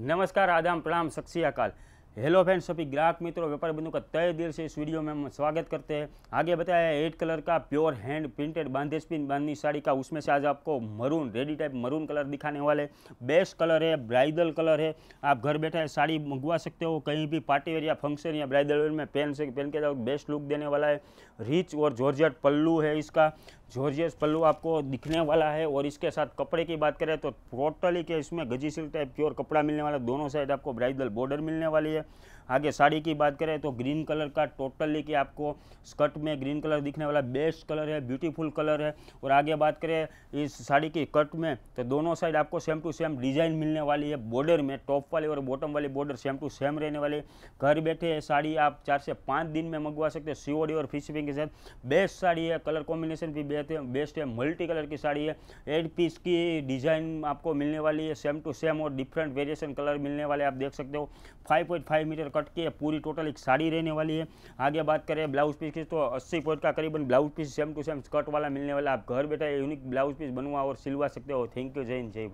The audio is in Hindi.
नमस्कार आदाम प्रणाम शख्सी अकाल हेलो फ्रेंड्स सभी ग्राहक मित्रों व्यापार बंधु का तय दिल से इस वीडियो में हम स्वागत करते हैं आगे बताया एट कलर का प्योर हैंड प्रिंटेड बांधे स्पिन बांधनी साड़ी का उसमें से आज आपको maroon ready type maroon colour दिखाने वाले बेस्ट कलर है ब्राइडल कलर है आप घर बैठे साड़ी मंगवा सकते हो कहीं भी पार्टी वेयर या फंक्शन या ब्राइडल वेयर में पहन से पहन के जाओ बेस्ट लुक देने वाला है रिच और जॉर्जट पल्लू है इसका जॉर्जियस पल्लू आपको दिखने वाला है और इसके साथ कपड़े की बात करें तो टोटली के इसमें गजी टाइप टाइप प्योर कपड़ा मिलने वाला दोनों साइड आपको ब्राइडल बॉर्डर मिलने वाली है आगे साड़ी की बात करें तो ग्रीन कलर का टोटली के आपको स्कर्ट में ग्रीन कलर दिखने वाला बेस्ट कलर है ब्यूटीफुल कलर है और आगे बात करें इस साड़ी की कट में तो दोनों साइड आपको सेम टू सेम डिज़ाइन मिलने वाली है बॉर्डर में टॉप वाली और बॉटम वाली बॉर्डर सेम टू सेम रहने वाली घर बैठे साड़ी आप चार से पाँच दिन में मंगवा सकते हो सीओडी और फ्री के साथ बेस्ट साड़ी है कलर कॉम्बिनेशन भी देते हैं बेस्ट है मल्टी कलर की साड़ी है एट पीस की डिज़ाइन आपको मिलने वाली है सेम टू सेम और डिफरेंट वेरिएशन कलर मिलने वाले आप देख सकते हो 5.5 मीटर कट की है पूरी टोटल एक साड़ी रहने वाली है आगे बात करें ब्लाउज पीस की तो अस्सी पॉइंट का करीबन blouse piece same to same cut वाला मिलने वाला आप घर बैठे यूनिक ब्लाउज पीस बनवा और सिलवा सकते हो थैंक यू जय हिंद जय